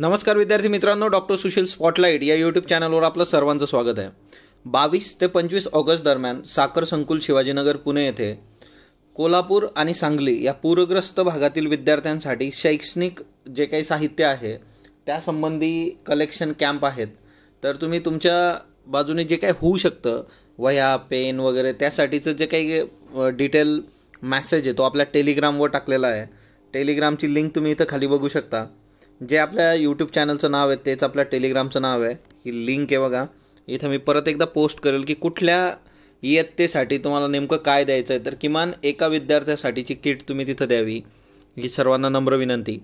नमस्कार विद्यार्थी मित्रांनो डॉक्टर सुशील स्पॉटलाईट या यूट्यूब चॅनलवर आपलं सर्वांचं स्वागत आहे बावीस ते पंचवीस ऑगस्ट दरम्यान साखर संकुल शिवाजीनगर पुणे येथे कोल्हापूर आणि सांगली या पूरग्रस्त भागातील विद्यार्थ्यांसाठी शैक्षणिक जे काही साहित्य आहे त्यासंबंधी कलेक्शन कॅम्प आहेत तर तुम्ही तुमच्या बाजूने जे काही होऊ शकतं वह्या पेन वगैरे त्यासाठीचं जे काही डिटेल मॅसेज आहे तो आपल्या टेलिग्रामवर टाकलेला आहे टेलिग्रामची लिंक तुम्ही इथं खाली बघू शकता जे आपल्या यूट्यूब चॅनलचं नाव आहे तेच आपल्या टेलिग्रामचं नाव आहे ही लिंक आहे बघा इथं मी परत एकदा पोस्ट करेल की कुठल्या इयत्तेसाठी तुम्हाला नेमकं काय द्यायचं आहे तर किमान एका विद्यार्थ्यासाठीची किट तुम्ही तिथं द्यावी ही सर्वांना नम्र विनंती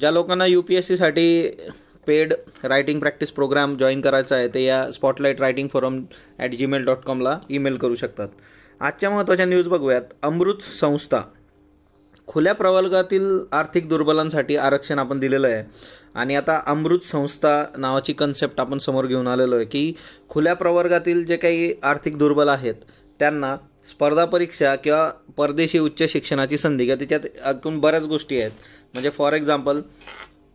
ज्या लोकांना यू पी एस सीसाठी paid writing practice program join करायचा आहे ते या spotlight writing forum at Gmail dot कॉमला ईमेल करू शकतात आजच्या महत्त्वाच्या न्यूज बघूयात अमृत संस्था खुल्या प्रवर्गातील आर्थिक दुर्बलांसाठी आरक्षण आपण दिलेलं आहे आणि आता अमृत संस्था नावाची कन्सेप्ट आपण समोर घेऊन आलेलो आहे की खुल्या प्रवर्गातील जे काही आर्थिक दुर्बल आहेत त्यांना स्पर्धा परीक्षा किंवा परदेशी उच्च शिक्षणाची संधी किंवा त्याच्यात एकूण बऱ्याच गोष्टी आहेत म्हणजे फॉर एक्झाम्पल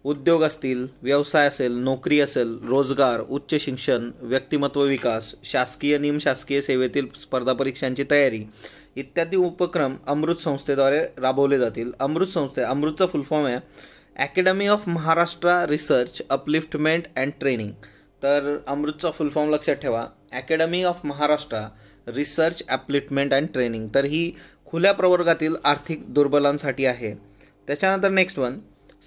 उद्योग असतील व्यवसाय असेल नोकरी असेल रोजगार उच्च शिक्षण व्यक्तिमत्व विकास शासकीय निमशासकीय सेवेतील स्पर्धा परीक्षांची तयारी इत्यादी उपक्रम अमृत संस्थेद्वारे राबवले जातील अमृत संस्थे अमृतचा फुलफॉर्म आहे academy of Maharashtra research upliftment and training तर अमृतचा फुलफॉर्म लक्षात ठेवा academy of Maharashtra research upliftment and training तर ही खुल्या प्रवर्गातील आर्थिक दुर्बलांसाठी आहे त्याच्यानंतर नेक्स्ट वन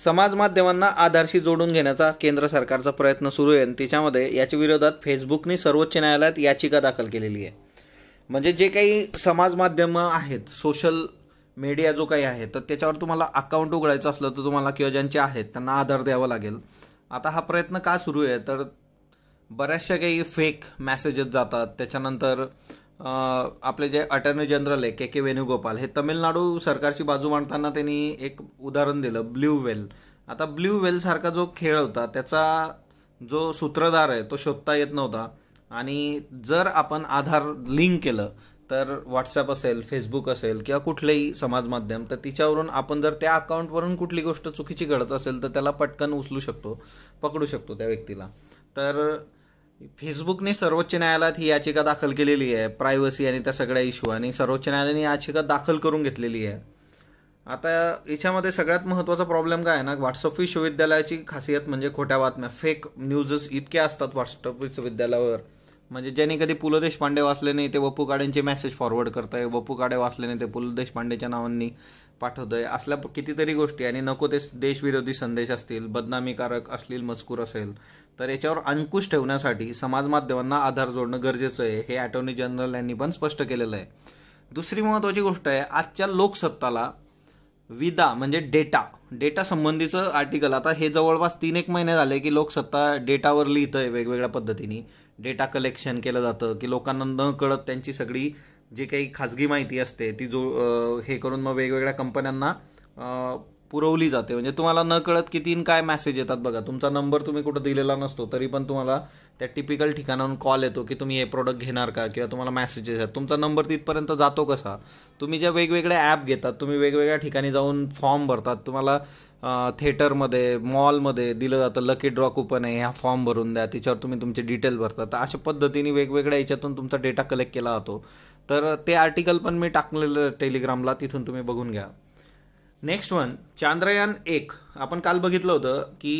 समाज माध्यमांना आधारशी जोडून घेण्याचा केंद्र सरकारचा प्रयत्न सुरू आहे आणि त्याच्यामध्ये याच्या विरोधात फेसबुकने सर्वोच्च न्यायालयात याचिका दाखल केलेली आहे म्हणजे जे काही समाज माध्यमं आहेत सोशल मीडिया जो काही आहे तर त्याच्यावर तुम्हाला अकाउंट उघडायचं असलं तर तुम्हाला किंवा ज्यांचे आहेत त्यांना आधार द्यावा लागेल आता हा प्रयत्न का सुरू आहे तर बऱ्याचशा काही फेक मॅसेजेस जातात त्याच्यानंतर आपले जे अटर्नी जनरल आहे के के वेणुगोपाल हे तमिळनाडू सरकारची बाजू मांडताना त्यांनी एक उदाहरण दिलं ब्ल्यू वेल आता ब्ल्यू वेलसारखा जो खेळ होता त्याचा जो सूत्रधार आहे तो शोधता येत नव्हता आणि जर आपण आधार लिंक केलं तर व्हॉट्सअप असेल फेसबुक असेल किंवा कुठलंही समाज माध्यम तर तिच्यावरून आपण जर त्या अकाउंटवरून कुठली गोष्ट चुकीची घडत असेल तर त्याला पटकन उचलू शकतो पकडू शकतो त्या व्यक्तीला तर फेसबुकने सर्वोच्च न्यायालयात ही याचिका दाखल केलेली आहे प्रायव्हसी आणि त्या सगळ्या इश्यू आणि सर्वोच्च न्यायालयाने याचिका दाखल करून घेतलेली आहे आता याच्यामध्ये सगळ्यात महत्त्वाचा प्रॉब्लेम काय आहे ना व्हॉट्सअप विश्वविद्यालयाची खासियत म्हणजे खोट्या बातम्या फेक न्यूजेस इतक्या असतात व्हॉट्सअप विश्वविद्यालयावर म्हणजे ज्यांनी कधी पु ल देशपांडे वाचले नाही ते बप्पू काड्यांचे मेसेज फॉरवर्ड करताय बप्पू काडे वाचले नाही ते पु ल देशपांडेच्या नावांनी पाठवतंय असल्या कितीतरी गोष्टी आणि नको ते देशविरोधी संदेश असतील बदनामीकारक असतील मजकूर असेल तर याच्यावर अंकुश ठेवण्यासाठी समाज माध्यमांना आधार जोडणं गरजेचं आहे हे अटॉर्नी जनरल यांनी पण स्पष्ट केलेलं आहे दुसरी महत्त्वाची गोष्ट आहे आजच्या लोकसत्ताला विदा म्हणजे डेटा डेटा संबंधीचं आर्टिकल आता हे जवळपास तीन एक महिने झाले की लोकसत्ता डेटावर लिहितंय आहे वेगवेगळ्या पद्धतीने डेटा कलेक्शन केलं जातं की लोकांना न कळत त्यांची सगळी जी काही खाजगी माहिती असते ती जो हे करून मग वेगवेगळ्या कंपन्यांना पुरवली जाते म्हणजे तुम्हाला न कळत तीन काय मॅसेज येतात बघा तुमचा नंबर तुम्ही कुठं दिलेला नसतो तरी पण तुम्हाला त्या टिपिकल ठिकाणाहून कॉल येतो की तुम्ही हे प्रोडक्ट घेणार का किंवा तुम्हाला मेसेजेस येतात तुमचा नंबर तिथपर्यंत जातो कसा तुम्ही ज्या वेगवेगळ्या ॲप घेतात तुम्ही वेगवेगळ्या ठिकाणी जाऊन फॉर्म भरतात तुम्हाला थिएटरमध्ये मॉलमध्ये दिलं जातं लकी ड्रॉ कुपन आहे ह्या फॉर्म भरून द्या तिच्यावर तुम्ही तुमचे डिटेल भरता तर अशा पद्धतीने वेगवेगळ्या याच्यातून तुमचा डेटा कलेक्ट केला जातो तर ते आर्टिकल पण मी टाकलेलं टेलिग्रामला तिथून तुम्ही बघून घ्या नेक्स्ट वन चांद्रयान एक आपण काल बघितलं होतं की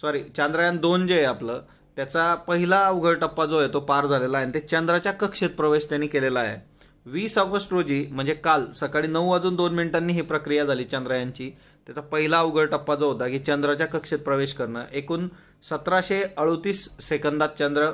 सॉरी चांद्रयान दोन जे आहे आपलं त्याचा पहिला अवघड टप्पा जो आहे तो पार झालेला आहे आणि ते चंद्राच्या कक्षेत प्रवेश त्यांनी केलेला आहे वीस ऑगस्ट रोजी म्हणजे काल सकाळी नऊ वाजून दोन मिनिटांनी ही प्रक्रिया झाली चंद्रयानची त्याचा पहिला अवघड टप्पा जो होता की चंद्राच्या कक्षेत प्रवेश करणं एकूण सतराशे अडुतीस सेकंदात चंद्र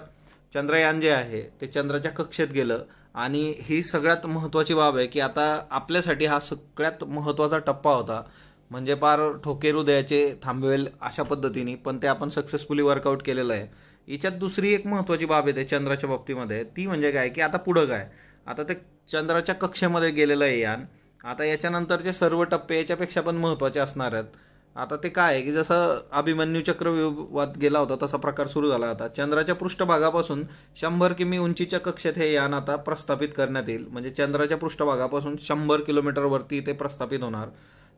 चंद्रयान जे आहे ते चंद्राच्या कक्षेत गेलं आणि ही सगळ्यात महत्त्वाची बाब आहे की आता आपल्यासाठी हा सगळ्यात महत्त्वाचा टप्पा होता म्हणजे पार ठोके हृदयाचे थांबवेल अशा पद्धतीने पण ते आपण सक्सेसफुली वर्कआउट केलेलं आहे याच्यात दुसरी एक महत्त्वाची बाब येते चंद्राच्या बाबतीमध्ये ती म्हणजे काय की आता पुढं काय आता ते चंद्राच्या कक्षेमध्ये गेलेलं आहे यान आता याच्यानंतरचे सर्व टप्पे याच्यापेक्षा पण महत्त्वाचे असणार आहेत आता ते काय आहे की जसं अभिमन्यू वाद गेला होता तसा प्रकार सुरू झाला होता चंद्राच्या पृष्ठभागापासून शंभर किमी उंचीच्या कक्षेत हे यान आता प्रस्थापित करण्यात येईल म्हणजे चंद्राच्या पृष्ठभागापासून शंभर किलोमीटरवरती ते प्रस्थापित होणार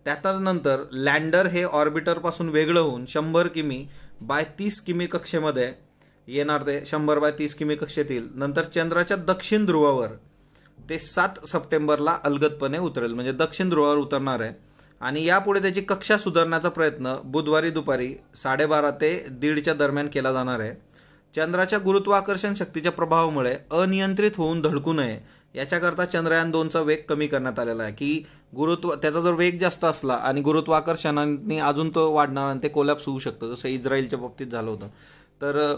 त्यानंतर लँडर हे ऑर्बिटरपासून वेगळं होऊन शंभर किमी बाय तीस किमी कक्षेमध्ये येणार ते शंभर बाय तीस किमी कक्षेत येईल नंतर चंद्राच्या दक्षिण ध्रुवावर ते सात सप्टेंबरला अलगतपणे उतरेल म्हणजे दक्षिण ध्रुवावर उतरणार आहे आणि यापुढे त्याची कक्षा सुधारण्याचा प्रयत्न बुधवारी दुपारी साडेबारा ते दीडच्या दरम्यान केला जाणार आहे चंद्राच्या गुरुत्वाकर्षण शक्तीच्या प्रभावामुळे अनियंत्रित होऊन धडकू नये याच्याकरता चंद्रयान दोनचा वेग कमी करण्यात आलेला आहे की गुरुत्व त्याचा जर वेग जास्त असला आणि गुरुत्वाकर्षणाने अजून तो वाढणार आणि ते कोलॅप्स होऊ शकतं जसं इस्रायलच्या बाबतीत झालं होतं तर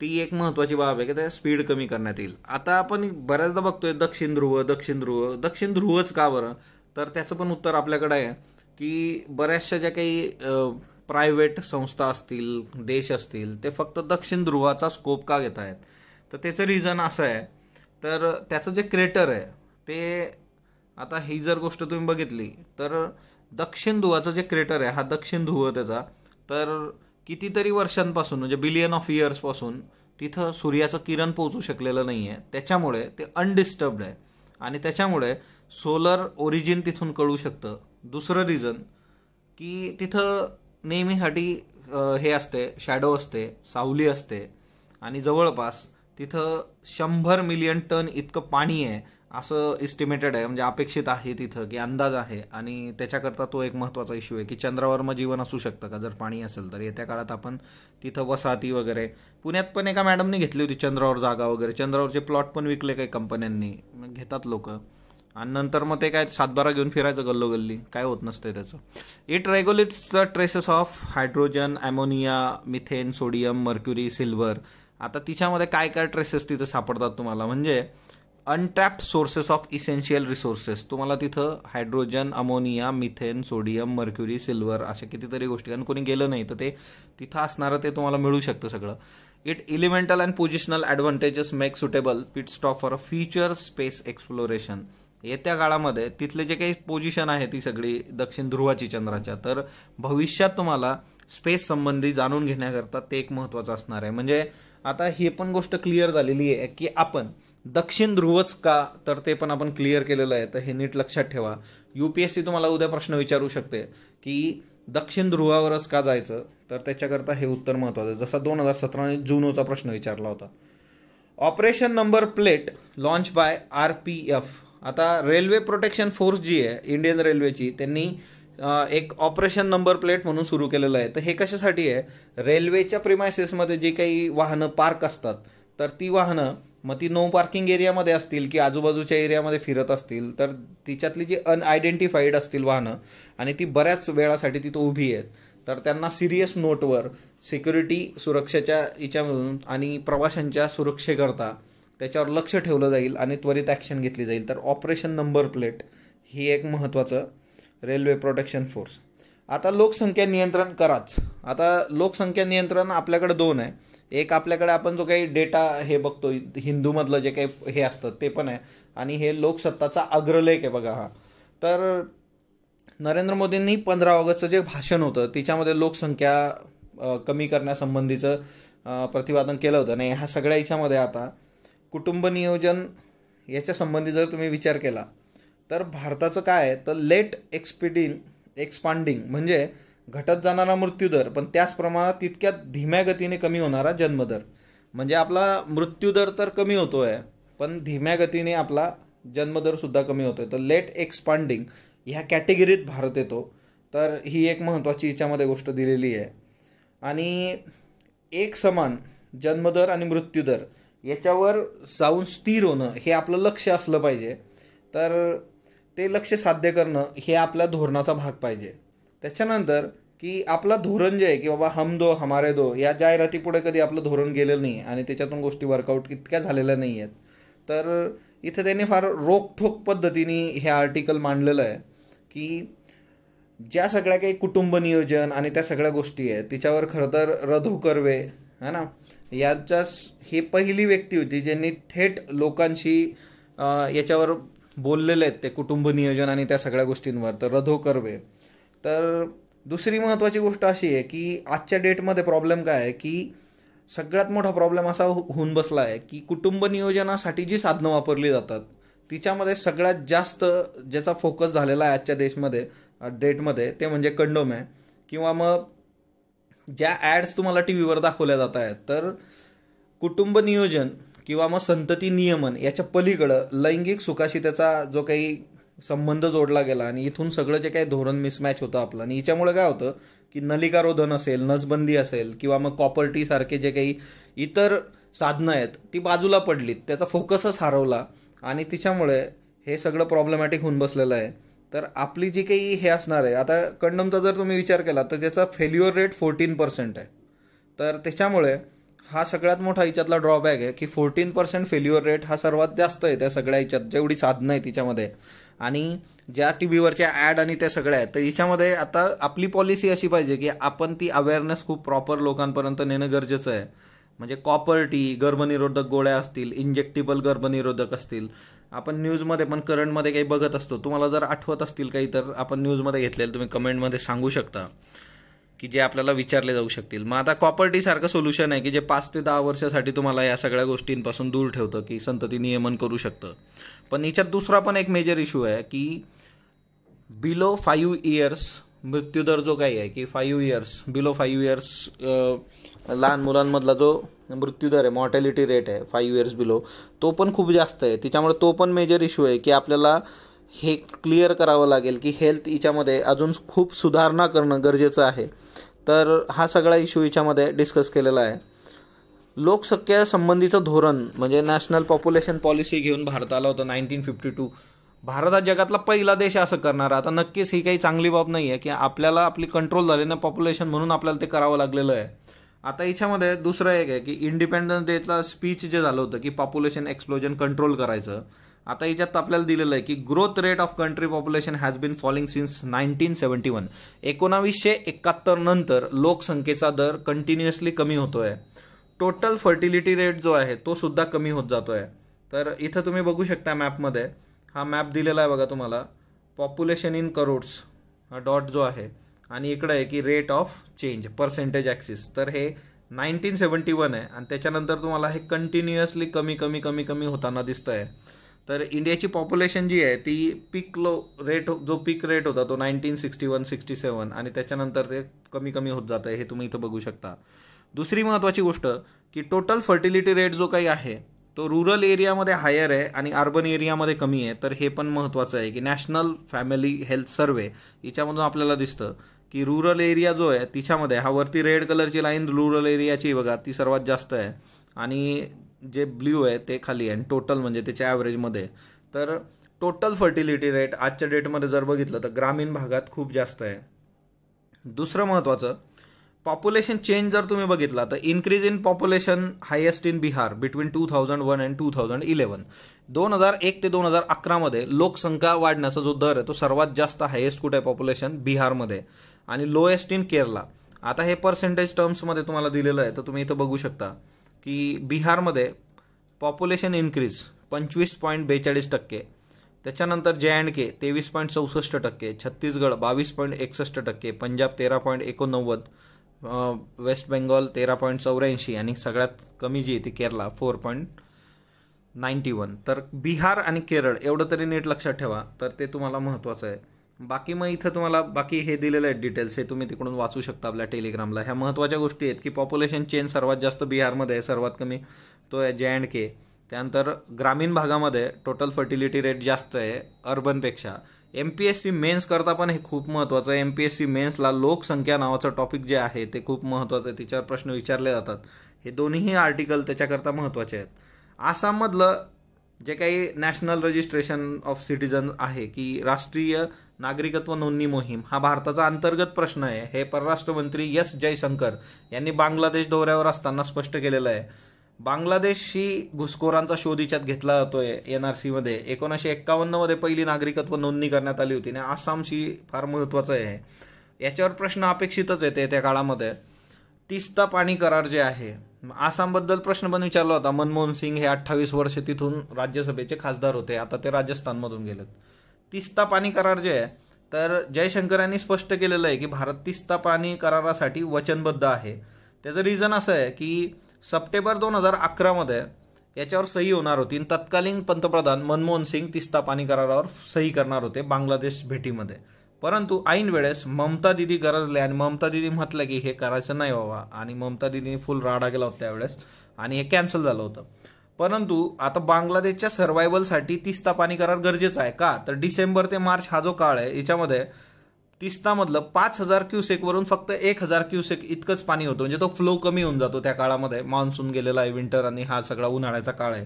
ती एक महत्त्वाची बाब आहे की त्या स्पीड कमी करण्यात येईल आता आपण बऱ्याचदा बघतोय दक्षिण ध्रुव दक्षिण ध्रुव दक्षिण ध्रुवच का बरं तर त्याचं पण उत्तर आपल्याकडे आहे की बऱ्याचशा ज्या काही प्रायव्हेट संस्था असतील देश असतील ते फक्त दक्षिण ध्रुवाचा स्कोप का घेत आहेत तर त्याचं रिझन असं आहे तर त्याचं जे क्रेटर आहे ते आता ही जर गोष्ट तुम्ही बघितली तर दक्षिण ध्रुवाचं जे क्रेटर आहे हा दक्षिण ध्रुव त्याचा तर कितीतरी वर्षांपासून म्हणजे बिलियन ऑफ इयर्सपासून तिथं सूर्याचं किरण पोचू शकलेलं नाही आहे त्याच्यामुळे ते अनडिस्टर्ब्ड आहे आणि त्याच्यामुळे सोलर ओरिजिन तिथून कळू शकतं दुसरं रिझन की तिथं नेहमीसाठी हे असते शॅडो असते सावली असते आणि जवळपास तिथं शंभर मिलियन टन इतकं पाणी आहे असं इस्टिमेटेड आहे म्हणजे अपेक्षित आहे तिथं की अंदाज आहे आणि त्याच्याकरता तो एक महत्त्वाचा इश्यू आहे की चंद्रावर मग जीवन असू शकतं का जर पाणी असेल तर येत्या काळात आपण तिथं वसाहती वगैरे पुण्यात पण एका मॅडमने घेतली होती चंद्रावर जागा वगैरे चंद्रावरचे प्लॉट पण विकले काही कंपन्यांनी घेतात लोक आणि नंतर मग ते काय सातबारा घेऊन फिरायचं गल्लोगल्ली काय होत नसते त्याचं it regulates the traces of hydrogen ammonia methane sodium mercury silver आता तिच्यामध्ये काय काय ट्रेसेस तिथं सापडतात तुम्हाला म्हणजे untapped sources of essential resources तुम्हाला तिथं hydrogen ammonia methane sodium mercury silver अशा कितीतरी गोष्टी आणि कोणी गेलं नाही तर ते तिथं असणारं ते तुम्हाला मिळू शकतं सगळं it elemental and positional advantages make suitable pit stop for a future space exploration येत्या काळामध्ये तिथले जे काही पोझिशन आहे ती सगळी दक्षिण ध्रुवाची चंद्राच्या तर भविष्यात तुम्हाला स्पेस संबंधी जाणून घेण्याकरता ते एक महत्त्वाचं असणार आहे म्हणजे आता ही पण गोष्ट क्लिअर झालेली आहे की आपण दक्षिण ध्रुवच का तर ते पण आपण क्लिअर केलेलं आहे तर हे नीट लक्षात ठेवा यू पी एस सी तुम्हाला उद्या प्रश्न विचारू शकते की दक्षिण ध्रुवावरच का जायचं तर त्याच्याकरता हे उत्तर महत्त्वाचं जसा दोन हजार सतरा जुनोचा प्रश्न विचारला होता operation number plate launch by R P F आता रेल्वे प्रोटेक्शन फोर्स जी आहे इंडियन रेल्वेची त्यांनी एक ऑपरेशन नंबर प्लेट म्हणून सुरू केलेलं आहे तर हे कशासाठी आहे रेल्वेच्या प्रिमायसेसमध्ये जी काही वाहनं पार्क असतात तर ती वाहनं मग ती नो पार्किंग एरियामध्ये असतील की आजूबाजूच्या एरियामध्ये फिरत असतील तर तिच्यातली जी अनआयडेंटिफाईड असतील वाहनं आणि ती बऱ्याच वेळासाठी तिथं उभी आहेत तर त्यांना सिरियस नोटवर सिक्युरिटी सुरक्षेच्या याच्यामधून आणि प्रवाशांच्या सुरक्षेकरता त्याच्यावर लक्ष ठेवलं जाईल आणि त्वरित ॲक्शन घेतली जाईल तर ऑपरेशन नंबर प्लेट ही एक महत्त्वाचं रेल्वे प्रोटेक्शन फोर्स आता लोकसंख्या नियंत्रण कराच आता लोकसंख्या नियंत्रण आपल्याकडे दोन आहे एक आपल्याकडे आपण जो काही डेटा हे बघतो हिंदूमधलं जे काही हे असतं ते पण आहे आणि हे लोकसत्ताचा अग्रलेख आहे बघा हा तर नरेंद्र मोदींनी पंधरा ऑगस्टचं जे भाषण होतं तिच्यामध्ये लोकसंख्या कमी करण्यासंबंधीचं प्रतिपादन केलं होतं आणि ह्या सगळ्या याच्यामध्ये आता कुटुंब नियोजन याच्या संबंधी जर तुम्ही विचार केला तर भारताचं काय आहे तर लेट एक्सपिडिंग एक्सपांडिंग म्हणजे घटत जाणारा मृत्यूदर पण त्याच प्रमाणात तितक्या धीम्या गतीने कमी होणारा जन्मदर म्हणजे आपला मृत्यूदर तर कमी होतो आहे पण धीम्या गतीने आपला जन्मदरसुद्धा कमी होतो आहे तर लेट एक्सपांडिंग ह्या कॅटेगरीत भारत येतो तर ही एक महत्त्वाची याच्यामध्ये गोष्ट दिलेली आहे आणि एक समान जन्मदर आणि मृत्यूदर याच्यावर जाऊन स्थिर होणं हे आपलं लक्ष असलं पाहिजे तर ते लक्ष साध्य करणं हे आपल्या धोरणाचा भाग पाहिजे त्याच्यानंतर की आपलं धोरण जे आहे की बाबा हम दो हमारे दो या जाहिरातीपुढे कधी आपलं धोरण गेलेलं नाही आणि त्याच्यातून गोष्टी वर्कआउट इतक्या झालेल्या नाही आहेत तर इथे त्यांनी फार रोखठोक पद्धतीने हे आर्टिकल मांडलेलं आहे की ज्या सगळ्या काही कुटुंब नियोजन आणि त्या सगळ्या गोष्टी आहेत तिच्यावर खरं तर रधो कर्वे है ना यांच्या हे पहिली व्यक्ती होती ज्यांनी थेट लोकांशी याच्यावर बोललेले आहेत ते कुटुंब नियोजन आणि त्या सगळ्या गोष्टींवर तर रधो कर्वे तर दुसरी महत्त्वाची गोष्ट अशी आहे की आजच्या डेटमध्ये प्रॉब्लेम काय आहे की सगळ्यात मोठा प्रॉब्लेम असा होऊन बसला आहे की कुटुंब नियोजनासाठी जी साधनं वापरली जातात तिच्यामध्ये सगळ्यात जास्त ज्याचा फोकस झालेला आहे आजच्या देशमध्ये डेटमध्ये ते म्हणजे कंडोम आहे किंवा मग ज्या ॲड्स तुम्हाला टी व्हीवर दाखवल्या जात आहेत तर कुटुंब नियोजन किंवा मग संतती नियमन याच्या पलीकडं लैंगिक सुखाशी त्याचा जो काही संबंध जोडला गेला आणि इथून सगळं जे काही धोरण मिसमॅच होतं आपलं आणि याच्यामुळे काय होतं की नलिकारोधन असेल नसबंदी असेल किंवा मग कॉपर्टी सारखे जे काही इतर साधनं आहेत ती बाजूला पडलीत त्याचा फोकसच हरवला आणि तिच्यामुळे हे सगळं प्रॉब्लेमॅटिक होऊन बसलेलं आहे तर आपली जी काही हे असणार आहे आता कंडमचा जर तुम्ही विचार केला तर त्याचा फेल्युअर रेट फोर्टीन पर्सेंट आहे तर त्याच्यामुळे हा सगळ्यात मोठा याच्यातला ड्रॉबॅक आहे की फोर्टीन पर्सेंट फेल्युअर रेट हा सर्वात जास्त आहे त्या सगळ्या याच्यात जेवढी साधनं आहे तिच्यामध्ये आणि ज्या टी व्हीवरच्या ॲड आणि त्या सगळ्या आहेत तर याच्यामध्ये आता आपली पॉलिसी अशी पाहिजे की आपण ती अवेअरनेस खूप प्रॉपर लोकांपर्यंत नेणं गरजेचं आहे म्हणजे कॉपर टी गर्भनिरोधक गोळ्या असतील इंजेक्टिबल गर्भनिरोधक असतील आपण न्यूजमध्ये पण करंटमध्ये काही बघत असतो तुम्हाला जर आठवत असतील काही तर आपण न्यूजमध्ये घेतलेलं तुम्ही कमेंटमध्ये सांगू शकता की जे आपल्याला विचारले जाऊ शकतील मग आता कॉपर्टीसारखं सोल्युशन आहे की जे पाच ते दहा वर्षासाठी तुम्हाला या सगळ्या गोष्टींपासून दूर ठेवतं की संतती नियमन करू शकतं पण याच्यात दुसरा पण एक मेजर इशू आहे की बिलो फाईव्ह इयर्स मृत्यूदर जो काही आहे की five years below five years लहान मुलांमधला जो मृत्यूदर आहे मॉर्टॅलिटी रेट आहे फाईव्ह इयर्स बिलो तो पण खूप जास्त आहे त्याच्यामुळे तो पण मेजर इश्यू आहे की आपल्याला हे क्लिअर करावं लागेल की हेल्थ हिच्यामध्ये अजून खूप सुधारणा करणं गरजेचं आहे तर हा सगळा इश्यू हिच्यामध्ये डिस्कस केलेला आहे लोकसंख्या संबंधीचं धोरण म्हणजे नॅशनल पॉप्युलेशन पॉलिसी घेऊन भारत आला होता नाईन्टीन फिफ्टी टू भारत हा जगातला पहिला देश असं करणार आता नक्कीच ही काही चांगली बाब नाही आहे की आपल्याला आपली कंट्रोल झाली ना पॉप्युलेशन म्हणून आपल्याला ते करावं लागलेलं आहे आता याच्यामध्ये दुसरं एक आहे की इंडिपेंडन्स डेचा स्पीच जे झालं होतं की पॉप्युलेशन एक्सप्लोजन कंट्रोल करायचं आता याच्यात आपल्याला दिलेलं आहे की growth rate of country population has been falling since nineteen seventy one एकोणावीसशे एकाहत्तर नंतर लोकसंख्येचा दर कंटिन्युअसली कमी होतो आहे टोटल फर्टिलिटी रेट जो आहे तो सुद्धा कमी होत जातो आहे तर इथं तुम्ही बघू शकता मॅपमध्ये हा मॅप दिलेला आहे बघा तुम्हाला पॉप्युलेशन इन करोड्स हा डॉट जो आहे आणि इकडं आहे की rate of change percentage axis तर हे नाईन्टीन सेवन्टी वन आहे आणि त्याच्यानंतर तुम्हाला हे कंटिन्युअसली कमी कमी कमी कमी होताना दिसतं आहे तर इंडियाची पॉप्युलेशन जी आहे ती पीक लो रेट जो पीक रेट होता तो nineteen sixty one sixty seven आणि त्याच्यानंतर ते कमी कमी होत जातं आहे हे तुम्ही इथं बघू शकता दुसरी महत्त्वाची गोष्ट की टोटल फर्टिलिटी रेट जो काही आहे तो रुरल एरियामध्ये हायर आहे आणि अर्बन एरियामध्ये कमी आहे तर हे पण महत्त्वाचं आहे की नॅशनल फॅमिली हेल्थ सर्वे याच्यामधून आपल्याला दिसतं की रुरल एरिया जो आहे तिच्यामध्ये हा वरती रेड कलरची लाईन रुरल एरियाची बघा ती सर्वात जास्त आहे आणि जे ब्ल्यू आहे ते खाली आहे आणि टोटल म्हणजे त्याच्या ॲव्हरेजमध्ये तर टोटल फर्टिलिटी रेट आजच्या डेटमध्ये जर बघितलं तर ग्रामीण भागात खूप जास्त आहे दुसरं महत्त्वाचं पॉप्युलेशन चेंज जर तुम्ही बघितला तर increase in population highest in Bihar between two thousand one and two thousand eleven दोन हजार एक ते दोन हजार अकरामध्ये लोकसंख्या वाढण्याचा जो दर आहे तो सर्वात जास्त हायेस्ट कुठे आहे पॉप्युलेशन बिहारमध्ये आणि लोएस्ट इन केरला आता हे पर्सेंटेज टर्म्समध्ये तुम्हाला दिलेलं आहे तर तुम्ही इथं बघू शकता की बिहारमध्ये पॉप्युलेशन इन्क्रीज पंचवीस पॉईंट बेचाळीस टक्के त्याच्यानंतर जे अँड के तेवीस पॉईंट चौसष्ट टक्के छत्तीसगड बावीस पॉईंट एकसष्ट टक्के पंजाब तेरा पॉईंट एकोणनव्वद वेस्ट बेंगॉल तेरा पॉईंट चौऱ्याऐंशी आणि सगळ्यात कमी जी आहे ती Kerala four point ninety one तर बिहार आणि केरळ एवढं तरी नीट लक्षात ठेवा तर ते तुम्हाला महत्त्वाचं आहे बाकी मग इथं तुम्हाला बाकी हे दिलेलं आहेत डिटेल्स हे तुम्ही तिकडून वाचू शकता आपल्या टेलिग्रामला ह्या महत्त्वाच्या गोष्टी आहेत की पॉप्युलेशन चेन सर्वात जास्त बिहारमध्ये आहे सर्वात कमी तो आहे जे अँड के त्यानंतर ग्रामीण भागामध्ये टोटल फर्टिलिटी रेट जास्त आहे अर्बनपेक्षा एम पी एस सी करता पण हे खूप महत्त्वाचं आहे एम पी एस सी मेन्सला लोकसंख्या नावाचं टॉपिक जे आहे ते खूप महत्त्वाचं आहे तिच्यावर प्रश्न विचारले जातात हे दोन्हीही आर्टिकल त्याच्याकरता महत्त्वाचे आहेत आसाममधलं जे काही नॅशनल रजिस्ट्रेशन ऑफ सिटीजन आहे की राष्ट्रीय नागरिकत्व नोंदणी मोहीम हा भारताचा अंतर्गत प्रश्न आहे हे परराष्ट्र मंत्री एस जयशंकर यांनी बांगलादेश दौऱ्यावर असताना स्पष्ट केलेलं आहे बांगलादेशशी घुसखोरांचा शोधीच्यात घेतला घेतला जातोय एन आर सीमध्ये एकोणीसशे एक्कावन्नमध्ये पहिली नागरिकत्व नोंदणी करण्यात आली होती आणि आसामशी फार महत्त्वाचं आहे याच्यावर प्रश्न अपेक्षितच येते त्या काळामध्ये तिस्ता पाणी करार जे आहे आसामबद्दल प्रश्न पण विचारला होता मनमोहन सिंग हे अठ्ठावीस वर्ष तिथून राज्यसभेचे खासदार होते आता ते राजस्थानमधून गेलेत तिस्ता पाणी करार जे आहे तर जयशंकर यांनी स्पष्ट केलेलं आहे की भारत तिस्ता पाणी करारासाठी वचनबद्ध आहे त्याचं रिझन असं आहे की सप्टेंबर दोन हजार अकरामध्ये याच्यावर सही होणार होती तत्कालीन पंतप्रधान मनमोहन सिंग तिस्ता पाणी करारावर सही करणार होते बांगलादेश भेटीमध्ये परंतु ऐन वेळेस ममता दिदी गरजले आणि ममता दिदी म्हटलं की हे करायचं नाही बाबा आणि ममता दिदी फुल राडा गेला होता त्यावेळेस आणि हे कॅन्सल झालं होतं परंतु आता बांगलादेशच्या सर्व्हायवलसाठी तिस्ता पाणी करार गरजेचं आहे का तर डिसेंबर ते मार्च हा जो काळ आहे याच्यामध्ये तिस्तामधलं पाच हजार क्युसेकवरून फक्त एक हजार क्युसेक इतकंच पाणी होतं म्हणजे तो फ्लो कमी होऊन जातो त्या काळामध्ये मान्सून गेलेला आहे विंटर आणि हा सगळा उन्हाळ्याचा काळ आहे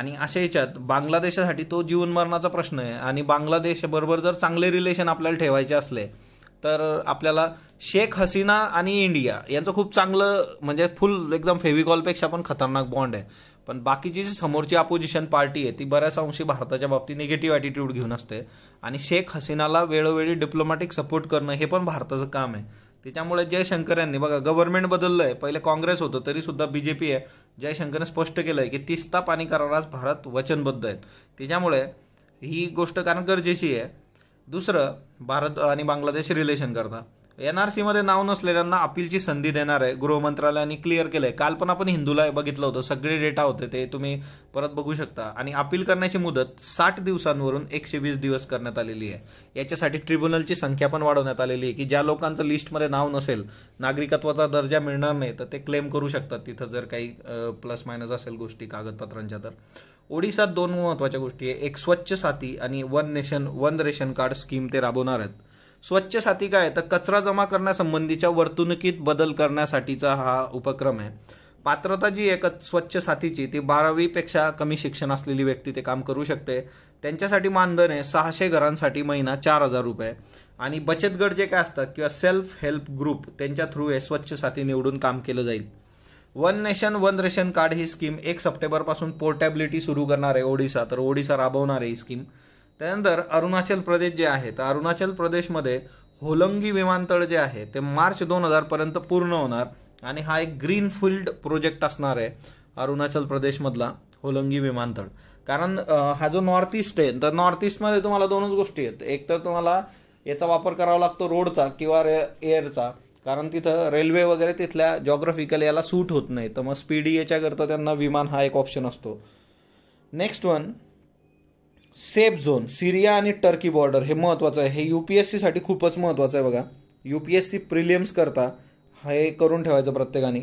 आणि अशा याच्यात बांगलादेशासाठी तो जीवनमरणाचा प्रश्न आहे आणि बांगलादेशबरोबर जर चांगले रिलेशन आपल्याला ठेवायचे असले तर आपल्याला शेख हसीना आणि इंडिया यांचं खूप चांगलं म्हणजे फुल एकदम फेविकॉलपेक्षा पण खतरनाक बॉन्ड आहे पण बाकीची जी समोरची अपोजिशन पार्टी आहे ती बऱ्याच अंशी भारताच्या बाबतीत निगेटिव्ह ॲटिट्यूड घेऊन असते आणि शेख हसीनाला वेळोवेळी डिप्लोमॅटिक सपोर्ट करणं हे पण भारताचं काम आहे त्याच्यामुळे जयशंकर यांनी बघा गव्हर्नमेंट बदललं आहे पहिले काँग्रेस होतं तरीसुद्धा बी जे पी आहे जयशंकरने स्पष्ट केलं आहे की तिस्ता पाणी करारास भारत वचनबद्ध आहेत त्याच्यामुळे ही गोष्ट कारण गरजेची आहे दुसरं भारत आणि बांगलादेश रिलेशन करता एनआरसीमध्ये नाव नसलेल्यांना अपीलची संधी देणार आहे गृह मंत्रालयाने क्लिअर केलं आहे काल पण आपण हिंदूला बघितलं होतं सगळे डेटा होते ते तुम्ही परत बघू शकता आणि अपील करण्याची मुदत साठ दिवसांवरून एकशे वीस दिवस करण्यात आलेली आहे याच्यासाठी ट्रिब्युनलची संख्या पण वाढवण्यात आलेली आहे की ज्या लोकांचं लिस्टमध्ये नाव नसेल नागरिकत्वाचा दर्जा मिळणार नाही तर ते क्लेम करू शकतात तिथं जर काही प्लस मायनस असेल गोष्टी कागदपत्रांच्या तर ओडिशात दोन महत्त्वाच्या गोष्टी आहे एक स्वच्छ साथी आणि one nation one ration card scheme ते राबवणार आहेत स्वच्छ साथी काय तर कचरा जमा करण्यासंबंधीच्या वर्तणुकीत बदल करण्यासाठीचा हा उपक्रम आहे पात्रता जी एक स्वच्छ साथीची ती बारावीपेक्षा कमी शिक्षण असलेली व्यक्ती ते काम करू शकते त्यांच्यासाठी मानधन आहे सहाशे घरांसाठी महिना चार हजार रुपये आणि बचत गट जे काय असतात किंवा सेल्फ हेल्प ग्रुप त्यांच्या थ्रू हे स्वच्छ साथी निवडून काम केलं जाईल one nation one ration card ही स्कीम एक सप्टेंबरपासून पोर्टेबिलिटी सुरू करणार आहे ओडिसा तर ओडिसा राबवणार आहे ही स्कीम त्यानंतर अरुणाचल प्रदेश जे आहे तर अरुणाचल प्रदेशमध्ये होलंगी विमानतळ जे आहे ते मार्च दोन हजारपर्यंत पूर्ण होणार आणि हा एक ग्रीनफील्ड प्रोजेक्ट असणार आहे अरुणाचल प्रदेशमधला होलंगी विमानतळ कारण हा जो नॉर्थ ईस्ट आहे तर नॉर्थ ईस्टमध्ये तुम्हाला दोनच गोष्टी आहेत एक तर तुम्हाला याचा वापर करावा लागतो रोडचा किंवा रे एअरचा कारण तिथं रेल्वे वगैरे तिथल्या जॉग्राफिकल याला सूट होत नाही तर मग स्पीडी याच्याकरता e त्यांना विमान हा एक ऑप्शन असतो next one safe zone Syria आणि टर्की बॉर्डर हे महत्त्वाचं आहे हे यू पी एस खूपच महत्त्वाचं आहे बघा U P S C prelims करता हे करून ठेवायचं प्रत्येकाने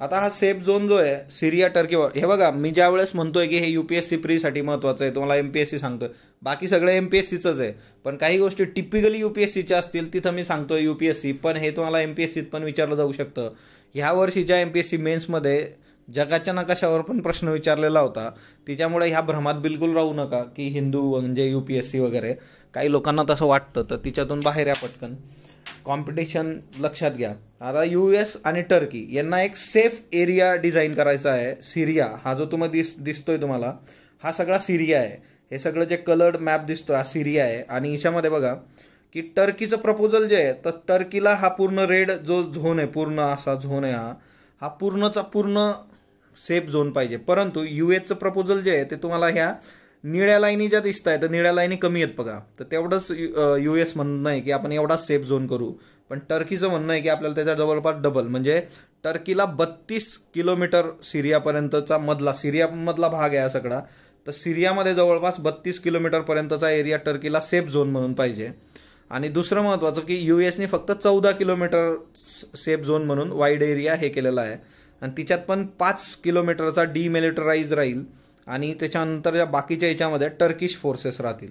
आता हा सेफ झोन जो आहे सिरिया टर्की हे बघा मी ज्या वेळेस म्हणतोय की हे यू पी एस सी प्रीसाठी महत्त्वाचं आहे तुम्हाला एम पी एस सी सांगतोय बाकी सगळं एम पी एस सीचंच आहे पण काही गोष्टी टिपिकली यू पी एस सीच्या असतील तिथं मी सांगतोय यू पी एस सी पण हे तुम्हाला एम पी एस सीत पण विचारलं जाऊ शकतं ह्या वर्षीच्या एम पी एस सी मेन्समध्ये जगाच्या नकाशावर पण प्रश्न विचारलेला होता तिच्यामुळे ह्या भ्रमात बिलकुल राहू नका की हिंदू म्हणजे यू पी एस सी वगैरे काही लोकांना तसं वाटतं तर तिच्यातून बाहेर या पटकन कॉम्पिटिशन लक्षात घ्या आता यू एस आणि टर्की यांना एक सेफ एरिया डिझाईन करायचा आहे सिरिया हा जो तुम्हाला दिस दिसतोय तुम्हाला हा सगळा सिरिया आहे हे सगळं जे कलर्ड मॅप दिसतो हा सिरिया आहे आणि याच्यामध्ये बघा की टर्कीचं प्रपोजल जे आहे तर टर्कीला हा पूर्ण रेड जो झोन आहे पूर्ण असा झोन आहे हा हा पूर्णचा पूर्ण सेफ झोन पाहिजे परंतु युएचं प्रपोजल जे आहे ते तुम्हाला ह्या निळ्या लाईनी ज्या दिसत आहेत तर निळ्या लाईनी कमी आहेत बघा तर तेवढंच यू एस म्हणणं आहे की आपण एवढा सेफ झोन करू पण टर्कीचं म्हणणं आहे की आपल्याला त्याच्या जवळपास डबल म्हणजे टर्कीला बत्तीस किलोमीटर सिरियापर्यंतचा मधला सिरियामधला भाग आहे सगळा तर सिरियामध्ये जवळपास बत्तीस किलोमीटरपर्यंतचा एरिया टर्कीला सेफ झोन म्हणून पाहिजे आणि दुसरं महत्त्वाचं की यू एसने फक्त चौदा किलोमीटर सेफ झोन म्हणून वाईड एरिया हे केलेला आहे आणि तिच्यात पण पाच किलोमीटरचा डिमिलिटराईज राहील आणि त्याच्यानंतर ज्या बाकीच्या याच्यामध्ये टर्किश फोर्सेस राहतील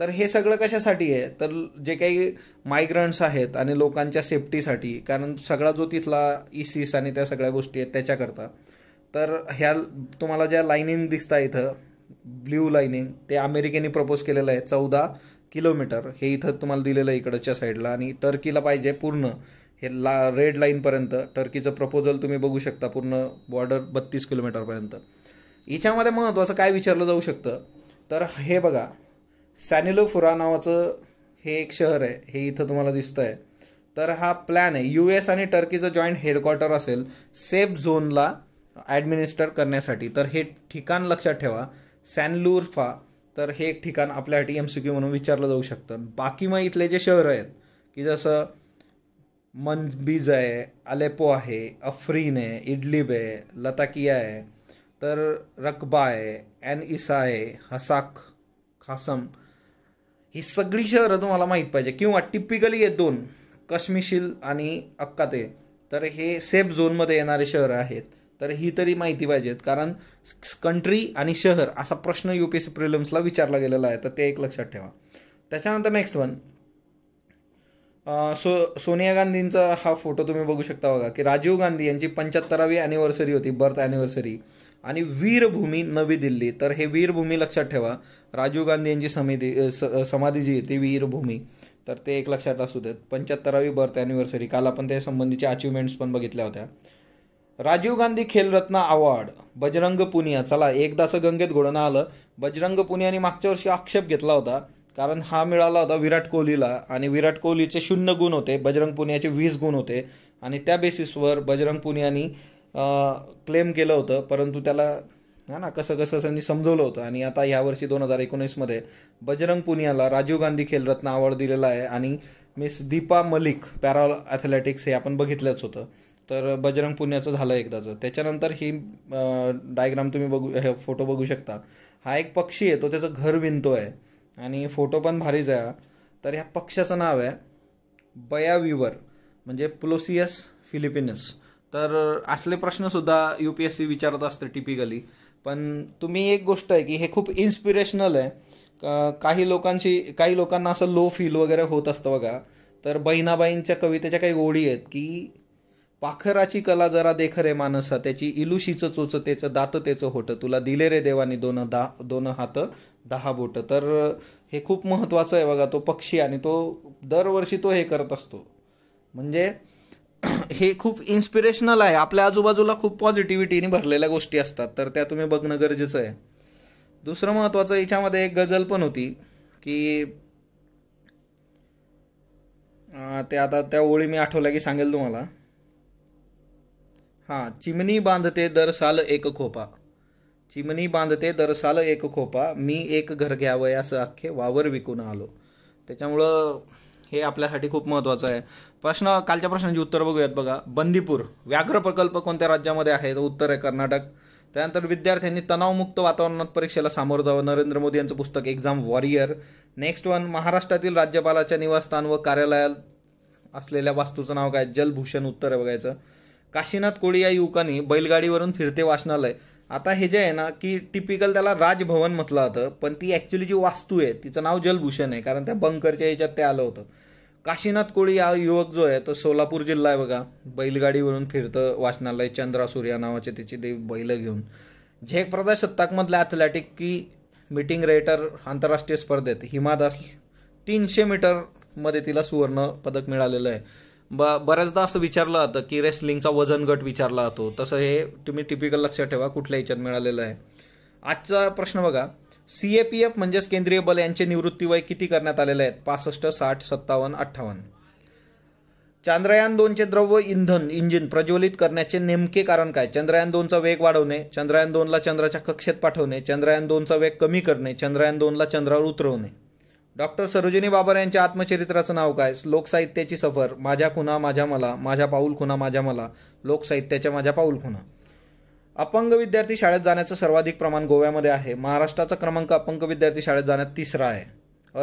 तर हे सगळं कशासाठी आहे तर जे काही मायग्रंट्स आहेत आणि लोकांच्या सेफ्टीसाठी कारण सगळा जो तिथला इसिस e आणि त्या सगळ्या गोष्टी आहेत त्याच्याकरता तर ह्या तुम्हाला ज्या लाईनिंग आहे इथं ब्ल्यू लाईनिंग ते अमेरिकेने प्रपोज केलेलं आहे चौदा किलोमीटर हे इथं तुम्हाला दिलेलं आहे इकडच्या साईडला आणि टर्कीला पाहिजे पूर्ण हे ला रेड लाईनपर्यंत टर्कीचं प्रपोजल तुम्ही बघू शकता पूर्ण बॉर्डर बत्तीस किलोमीटरपर्यंत याच्यामध्ये महत्त्वाचं काय विचारलं जाऊ शकतं तर हे बघा सॅनिलोफुरा नावाचं हे एक शहर आहे हे इथं तुम्हाला दिसतं आहे तर हा प्लॅन आहे यू एस आणि टर्कीचं जॉईंट हेडक्वॉर्टर असेल सेफ झोनला ॲडमिनिस्टर करण्यासाठी तर हे ठिकाण लक्षात ठेवा सॅनलुर्फा तर हे एक ठिकाण आपल्यासाठी एम सी क्यू म्हणून विचारलं जाऊ शकतं बाकी मग इथले जे शहरं आहेत की जसं मनबीज आहे अलेपो आहे अफ्रीन आहे इडलीब आहे लताकिया आहे तर रकबा आहे एन इसा आहे हसाक खासम ही सगळी शहरं तुम्हाला माहीत पाहिजे किंवा टिपिकली हे दोन कश्मिशील आणि अक्काते तर हे सेफ झोनमध्ये येणारे शहरं आहेत तर ही तरी माहिती पाहिजेत कारण कंट्री आणि शहर असा प्रश्न यू पी एस सी विचारला गेलेला आहे तर ते एक लक्षात ठेवा त्याच्यानंतर नेक्स्ट वन सो सोनिया गांधींचा हा फोटो तुम्ही बघू शकता बघा की राजीव गांधी यांची पंच्याहत्तरावी ॲनिव्हर्सरी होती बर्थ ॲनिव्हर्सरी आणि वीरभूमी नवी दिल्ली तर हे वीरभूमी लक्षात ठेवा राजीव गांधी यांची समिती समाधी जी आहे ती वीरभूमी तर ते एक लक्षात असू देत पंच्याहत्तरावी बर्थ ॲनिव्हर्सरी काल आपण त्या संबंधीच्या अचिव्हमेंट्स पण बघितल्या होत्या राजीव गांधी खेलरत्न अवॉर्ड बजरंग पुनिया चला एकदाचं गंगेत घोडणं आलं बजरंग पुनियाने मागच्या वर्षी आक्षेप घेतला होता कारण हा मिळाला होता विराट कोहलीला आणि विराट कोहलीचे शून्य गुण होते बजरंग पुनियाचे वीस गुण होते आणि त्या बेसिसवर बजरंग पुनियानी क्लेम केलं होतं परंतु त्याला हा ना कसं कसं त्यांनी समजवलं होतं आणि आता यावर्षी दोन हजार एकोणीसमध्ये बजरंग पुनियाला राजीव गांधी खेलरत्न अवॉर्ड दिलेला आहे आणि miss Deepa Malik para athletics हे आपण बघितलंच होतं तर बजरंग पुण्याचं झालं एकदाचं त्याच्यानंतर ही डायग्राम तुम्ही बघू हे फोटो बघू शकता हा एक पक्षी आहे तो त्याचं घर विणतो आहे आणि फोटो पण भारीच आहे तर ह्या पक्षाचं नाव आहे बयाविवर म्हणजे प्लोसियस फिलिपिनस तर असले प्रश्नसुद्धा यू पी एस सी विचारत असते टिपिकली पण तुम्ही एक गोष्ट आहे की हे खूप इन्स्पिरेशनल आहे काही लोकांशी काही लोकांना असं लो फील वगैरे होत असतं बघा तर बहिणाबाईंच्या कवितेच्या काही ओळी आहेत की पाखराची कला जरा देख रे मानसा त्याची इलुशीचं चोच त्याचं दात त्याचं होतं तुला दिले रे देवानी दोन दा दोन हात दहा बोटं तर हे खूप महत्त्वाचं आहे बघा तो पक्षी आणि तो दरवर्षी तो हे करत असतो म्हणजे हे खूप इन्स्पिरेशनल आहे आपल्या आजूबाजूला खूप पॉझिटिव्हिटीने भरलेल्या गोष्टी असतात तर त्या तुम्ही बघणं गरजेचं आहे दुसरं महत्त्वाचं याच्यामध्ये एक गजल पण होती की ते आता त्या ओळी मी आठवल्या की सांगेल तुम्हाला हां चिमणी बांधते दर साल एक खोपा चिमणी बांधते दरसाल एक खोपा मी एक घर घ्यावं असं अख्खे वावर विकून आलो त्याच्यामुळं हे आपल्यासाठी खूप महत्त्वाचं आहे प्रश्न कालच्या प्रश्नांची उत्तर बघूयात बघा बंदीपूर व्याघ्र प्रकल्प कोणत्या राज्यामध्ये आहे तर उत्तर आहे कर्नाटक त्यानंतर विद्यार्थ्यांनी तणावमुक्त वातावरणात परीक्षेला सामोरं जावं नरेंद्र मोदी यांचं पुस्तक एक्झाम वॉरियर नेक्स्ट वन महाराष्ट्रातील राज्यपालाच्या निवासस्थान व कार्यालयात असलेल्या वास्तूचं नाव काय जलभूषण उत्तर आहे बघायचं काशीनाथ कोळी या युवकांनी बैलगाडीवरून फिरते वाचनालय आता हे जे आहे ना की टिपिकल त्याला राजभवन म्हटलं जातं पण ती ॲक्च्युली जी वास्तू आहे तिचं नाव जलभूषण आहे कारण त्या बंकरच्या ह्याच्यात ते आलं होतं काशीनाथ कोळी हा युवक जो आहे तो सोलापूर जिल्हा आहे बघा बैलगाडीवरून फिरतं वाचनालय चंद्रा सूर्या नावाचे त्याची देव बैल घेऊन झेक प्रदा सत्ताकमधल्या ॲथलेटिक की मिटिंग रेटर आंतरराष्ट्रीय स्पर्धेत हिमादास तीनशे मीटरमध्ये तिला सुवर्ण पदक मिळालेलं आहे बऱ्याचदा असं विचारलं जातं की रेसलिंगचा वजन गट विचारला जातो तसं हे तुम्ही टिपिकल लक्षात ठेवा कुठल्या याच्यात मिळालेलं आहे आजचा प्रश्न बघा सी ए पी एफ म्हणजेच केंद्रीय बल यांचे निवृत्ती वय किती करण्यात आलेले आहेत पासष्ट साठ सत्तावन्न अठ्ठावन्न चांद्रयान दोनचे द्रव्य इंधन इंजिन प्रज्वलित करण्याचे नेमके कारण काय चंद्रयान दोनचा वेग वाढवणे चंद्रयान दोनला चंद्राच्या कक्षेत पाठवणे चंद्रयान दोनचा वेग कमी करणे चंद्रयान दोनला चंद्रावर उतरवणे डॉक्टर सरोजिनी बाबर यांच्या आत्मचरित्राचं नाव काय लोकसाहित्याची सफर माझ्या खुना माझ्या मला माझ्या पाऊल खुना माझ्या मला लोकसाहित्याच्या माझ्या पाऊल खुना अपंग विद्यार्थी शाळेत जाण्याचं सर्वाधिक प्रमाण गोव्यामध्ये आहे महाराष्ट्राचा क्रमांक अपंग विद्यार्थी शाळेत जाण्यात तिसरा आहे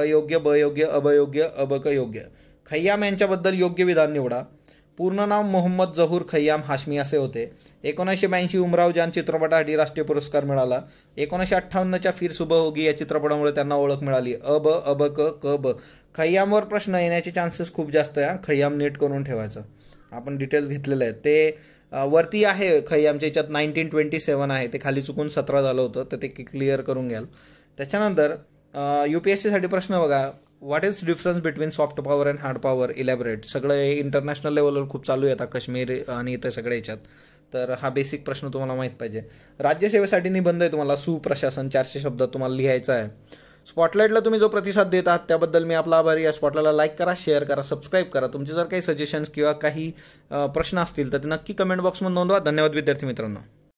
अयोग्य बयोग्य अभयोग्य अबकयोग्य खय्याम यांच्याबद्दल योग्य विधान निवडा पूर्ण नाव मोहम्मद जहूर खय्याम हाशमी असे होते एकोणीसशे ब्याऐंशी उमराव जान चित्रपटासाठी राष्ट्रीय पुरस्कार मिळाला एकोणीसशे अठ्ठावन्नच्या फिर सुबह होगी या चित्रपटामुळे त्यांना ओळख मिळाली अब अब क क ब खय्यामवर प्रश्न येण्याचे चान्सेस खूप जास्त आहे खय्याम नीट करून ठेवायचं आपण डिटेल्स घेतलेले आहेत ते वरती आहे खय्यामच्या याच्यात नाईन्टीन ट्वेंटी सेवन आहे ते खाली चुकून सतरा झालं होतं तर ते क्लिअर करून घ्याल त्याच्यानंतर यू पी एस सीसाठी प्रश्न बघा what is difference between soft power and hard power elaborate सगळं हे इंटरनॅशनल लेवलवर खूप चालू आहे आता काश्मीर आणि इतर सगळ्या याच्यात तर हा बेसिक प्रश्न तुम्हाला माहीत पाहिजे राज्यसेवेसाठी निबंध आहे तुम्हाला सुप्रशासन चारशे शब्द तुम्हाला लिहायचा आहे स्पॉटलाईटला तुम्ही जो प्रतिसाद देत आहात त्याबद्दल मी आपला आभारी या स्पॉटलाईटला लाईक करा शेअर करा सबस्क्राईब करा तुमचे जर काही सजेशन्स किंवा काही प्रश्न असतील तर ते नक्की कमेंट बॉक्समध्ये नोंदवा धन्यवाद विद्यार्थी मित्रांनो